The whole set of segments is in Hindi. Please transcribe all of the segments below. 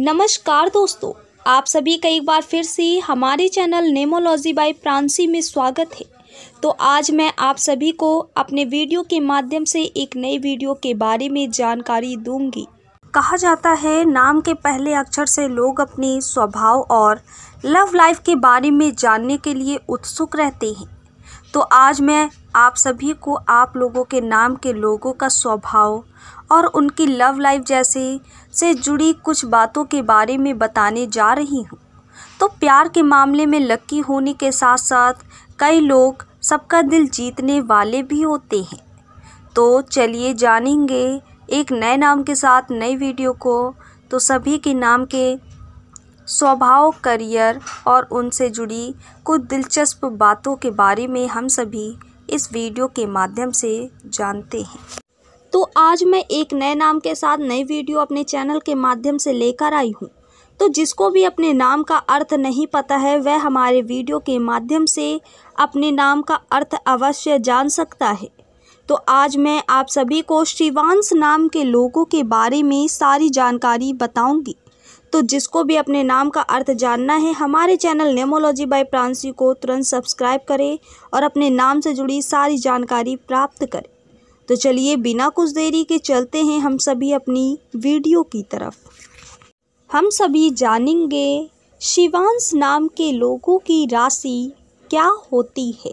नमस्कार दोस्तों आप सभी का एक बार फिर से हमारे चैनल नेमोलॉजी बाय प्रांसी में स्वागत है तो आज मैं आप सभी को अपने वीडियो के माध्यम से एक नई वीडियो के बारे में जानकारी दूंगी कहा जाता है नाम के पहले अक्षर से लोग अपने स्वभाव और लव लाइफ के बारे में जानने के लिए उत्सुक रहते हैं तो आज मैं आप सभी को आप लोगों के नाम के लोगों का स्वभाव और उनकी लव लाइफ जैसे से जुड़ी कुछ बातों के बारे में बताने जा रही हूँ तो प्यार के मामले में लकी होने के साथ साथ कई लोग सबका दिल जीतने वाले भी होते हैं तो चलिए जानेंगे एक नए नाम के साथ नई वीडियो को तो सभी के नाम के स्वभाव करियर और उनसे जुड़ी कुछ दिलचस्प बातों के बारे में हम सभी इस वीडियो के माध्यम से जानते हैं तो आज मैं एक नए नाम के साथ नई वीडियो अपने चैनल के माध्यम से लेकर आई हूँ तो जिसको भी अपने नाम का अर्थ नहीं पता है वह हमारे वीडियो के माध्यम से अपने नाम का अर्थ अवश्य जान सकता है तो आज मैं आप सभी को शिवांश नाम के लोगों के बारे में सारी जानकारी बताऊंगी तो जिसको भी अपने नाम का अर्थ जानना है हमारे चैनल नेमोलॉजी बाय प्रांसी को तुरंत सब्सक्राइब करें और अपने नाम से जुड़ी सारी जानकारी प्राप्त करें तो चलिए बिना कुछ देरी के चलते हैं हम सभी अपनी वीडियो की तरफ हम सभी जानेंगे शिवांश नाम के लोगों की राशि क्या होती है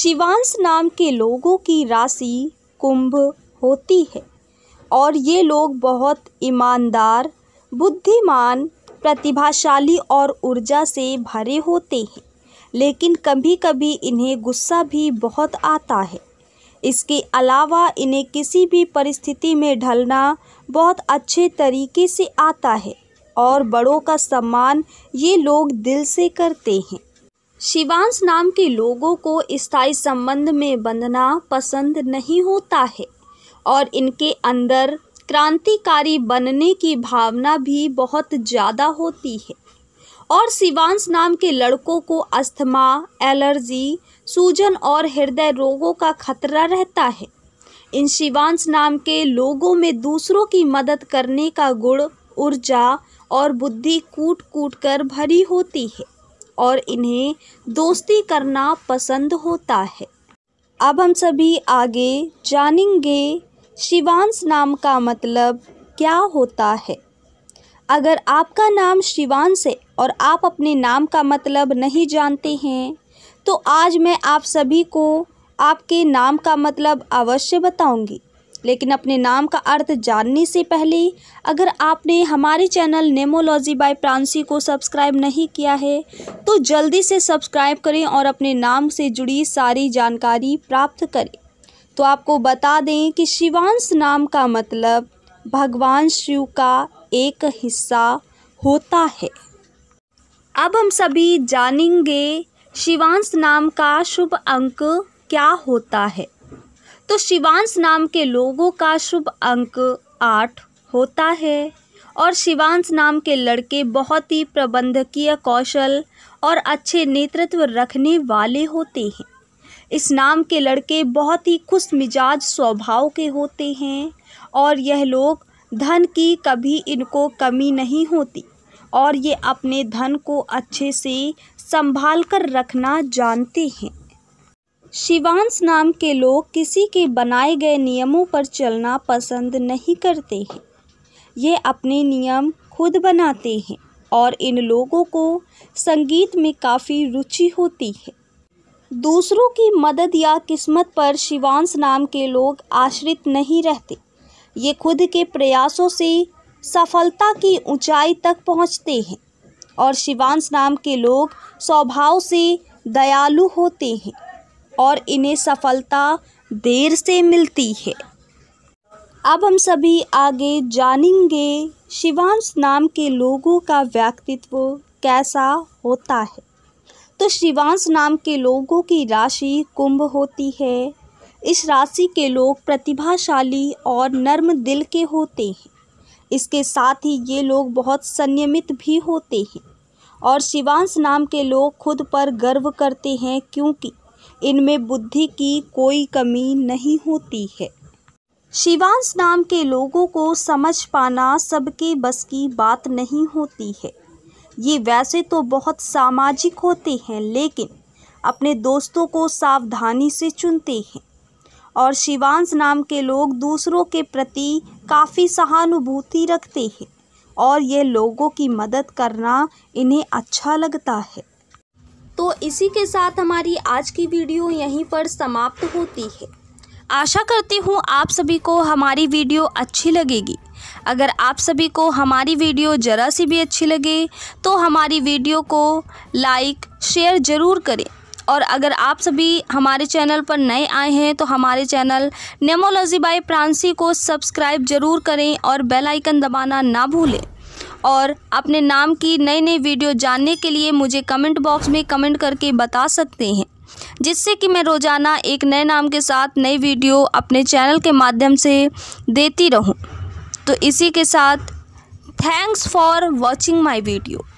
शिवांश नाम के लोगों की राशि कुंभ होती है और ये लोग बहुत ईमानदार बुद्धिमान प्रतिभाशाली और ऊर्जा से भरे होते हैं लेकिन कभी कभी इन्हें गुस्सा भी बहुत आता है इसके अलावा इन्हें किसी भी परिस्थिति में ढलना बहुत अच्छे तरीके से आता है और बड़ों का सम्मान ये लोग दिल से करते हैं शिवांश नाम के लोगों को स्थायी संबंध में बंधना पसंद नहीं होता है और इनके अंदर क्रांतिकारी बनने की भावना भी बहुत ज़्यादा होती है और शिवांश नाम के लड़कों को अस्थमा एलर्जी सूजन और हृदय रोगों का खतरा रहता है इन शिवांश नाम के लोगों में दूसरों की मदद करने का गुण ऊर्जा और बुद्धि कूट कूट कर भरी होती है और इन्हें दोस्ती करना पसंद होता है अब हम सभी आगे जानेंगे शिवांश नाम का मतलब क्या होता है अगर आपका नाम शिवान से और आप अपने नाम का मतलब नहीं जानते हैं तो आज मैं आप सभी को आपके नाम का मतलब अवश्य बताऊंगी लेकिन अपने नाम का अर्थ जानने से पहले अगर आपने हमारे चैनल नेमोलॉजी बाय प्रांसी को सब्सक्राइब नहीं किया है तो जल्दी से सब्सक्राइब करें और अपने नाम से जुड़ी सारी जानकारी प्राप्त करें तो आपको बता दें कि शिवांश नाम का मतलब भगवान शिव का एक हिस्सा होता है अब हम सभी जानेंगे शिवांश नाम का शुभ अंक क्या होता है तो शिवांश नाम के लोगों का शुभ अंक आठ होता है और शिवांश नाम के लड़के बहुत ही प्रबंधकीय कौशल और अच्छे नेतृत्व रखने वाले होते हैं इस नाम के लड़के बहुत ही खुश मिजाज स्वभाव के होते हैं और यह लोग धन की कभी इनको कमी नहीं होती और ये अपने धन को अच्छे से संभाल कर रखना जानते हैं शिवांश नाम के लोग किसी के बनाए गए नियमों पर चलना पसंद नहीं करते हैं ये अपने नियम खुद बनाते हैं और इन लोगों को संगीत में काफ़ी रुचि होती है दूसरों की मदद या किस्मत पर शिवांश नाम के लोग आश्रित नहीं रहते ये खुद के प्रयासों से सफलता की ऊंचाई तक पहुंचते हैं और शिवांश नाम के लोग स्वभाव से दयालु होते हैं और इन्हें सफलता देर से मिलती है अब हम सभी आगे जानेंगे शिवांश नाम के लोगों का व्यक्तित्व कैसा होता है तो शिवांश नाम के लोगों की राशि कुंभ होती है इस राशि के लोग प्रतिभाशाली और नर्म दिल के होते हैं इसके साथ ही ये लोग बहुत संयमित भी होते हैं और शिवांश नाम के लोग खुद पर गर्व करते हैं क्योंकि इनमें बुद्धि की कोई कमी नहीं होती है शिवांश नाम के लोगों को समझ पाना सबके बस की बात नहीं होती है ये वैसे तो बहुत सामाजिक होते हैं लेकिन अपने दोस्तों को सावधानी से चुनते हैं और शिवांश नाम के लोग दूसरों के प्रति काफ़ी सहानुभूति रखते हैं और ये लोगों की मदद करना इन्हें अच्छा लगता है तो इसी के साथ हमारी आज की वीडियो यहीं पर समाप्त होती है आशा करती हूँ आप सभी को हमारी वीडियो अच्छी लगेगी अगर आप सभी को हमारी वीडियो ज़रा सी भी अच्छी लगे तो हमारी वीडियो को लाइक शेयर ज़रूर करें और अगर आप सभी हमारे चैनल पर नए आए हैं तो हमारे चैनल नेमोलॉजी बाय प्रांसी को सब्सक्राइब ज़रूर करें और बेल आइकन दबाना ना भूलें और अपने नाम की नई नई वीडियो जानने के लिए मुझे कमेंट बॉक्स में कमेंट करके बता सकते हैं जिससे कि मैं रोज़ाना एक नए नाम के साथ नई वीडियो अपने चैनल के माध्यम से देती रहूं। तो इसी के साथ thanks for watching my video